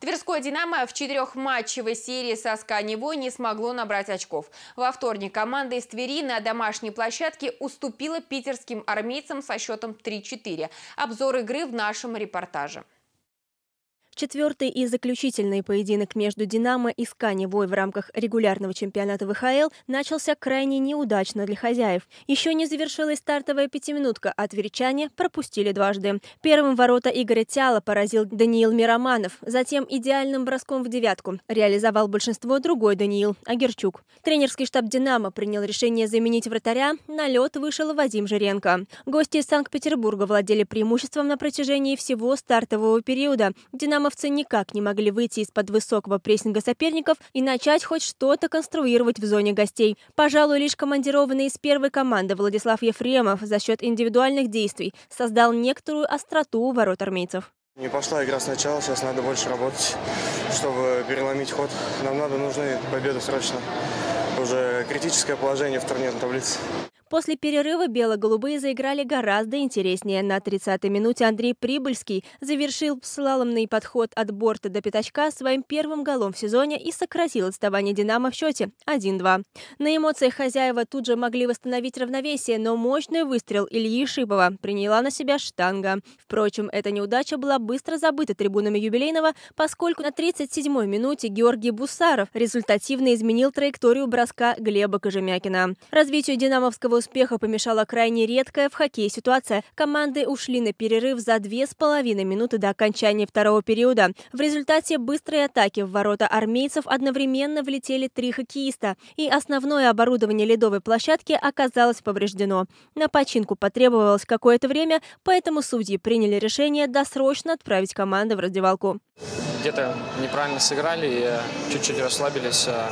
Тверское «Динамо» в четырехматчевой серии со «СКА не смогло набрать очков. Во вторник команда из Твери на домашней площадке уступила питерским армейцам со счетом 3-4. Обзор игры в нашем репортаже. Четвертый и заключительный поединок между «Динамо» и «Сканевой» в рамках регулярного чемпионата ВХЛ начался крайне неудачно для хозяев. Еще не завершилась стартовая пятиминутка, а тверчане пропустили дважды. Первым ворота Игоря Тяла поразил Даниил Мироманов, затем идеальным броском в девятку реализовал большинство другой Даниил Агерчук. Тренерский штаб «Динамо» принял решение заменить вратаря, на лед вышел Вадим Жиренко. Гости из Санкт-Петербурга владели преимуществом на протяжении всего стартового периода. «Динамо» павловцы никак не могли выйти из-под высокого прессинга соперников и начать хоть что-то конструировать в зоне гостей. Пожалуй, лишь командированный из первой команды Владислав Ефремов за счет индивидуальных действий создал некоторую остроту у ворот армейцев. Не пошла игра сначала, сейчас надо больше работать, чтобы переломить ход. Нам надо, нужны победы срочно. Уже критическое положение в турнирной таблице. После перерыва бело-голубые заиграли гораздо интереснее. На 30-й минуте Андрей Прибыльский завершил слаломный подход от борта до пятачка своим первым голом в сезоне и сократил отставание «Динамо» в счете 1-2. На эмоциях хозяева тут же могли восстановить равновесие, но мощный выстрел Ильи Шипова приняла на себя штанга. Впрочем, эта неудача была быстро забыта трибунами юбилейного, поскольку на 37-й минуте Георгий Бусаров результативно изменил траекторию броска Глеба Кожемякина. Развитию «Динамовского» успеха помешала крайне редкая в хоккее ситуация. Команды ушли на перерыв за две с половиной минуты до окончания второго периода. В результате быстрой атаки в ворота армейцев одновременно влетели три хоккеиста, и основное оборудование ледовой площадки оказалось повреждено. На починку потребовалось какое-то время, поэтому судьи приняли решение досрочно отправить команды в раздевалку где-то неправильно сыграли и чуть-чуть расслабились. А,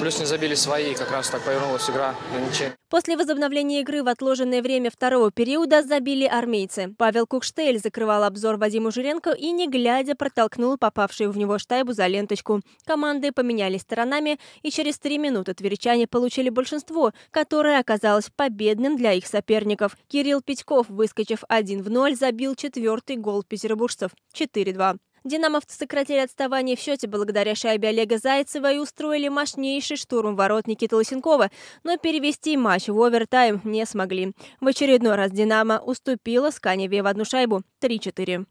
плюс не забили свои, как раз так повернулась игра на ничей. После возобновления игры в отложенное время второго периода забили армейцы. Павел Кукштейль закрывал обзор Вадиму Жиренко и, не глядя, протолкнул попавшую в него штайбу за ленточку. Команды поменялись сторонами, и через три минуты тверичане получили большинство, которое оказалось победным для их соперников. Кирилл Петьков, выскочив один в ноль, забил четвертый гол петербуржцев – 4-2. Динамовцы сократили отставание в счете благодаря шайбе Олега Зайцева и устроили мощнейший штурм ворот Никиты Лосенкова, но перевести матч в овертайм не смогли. В очередной раз «Динамо» уступила Сканеве в одну шайбу 3-4.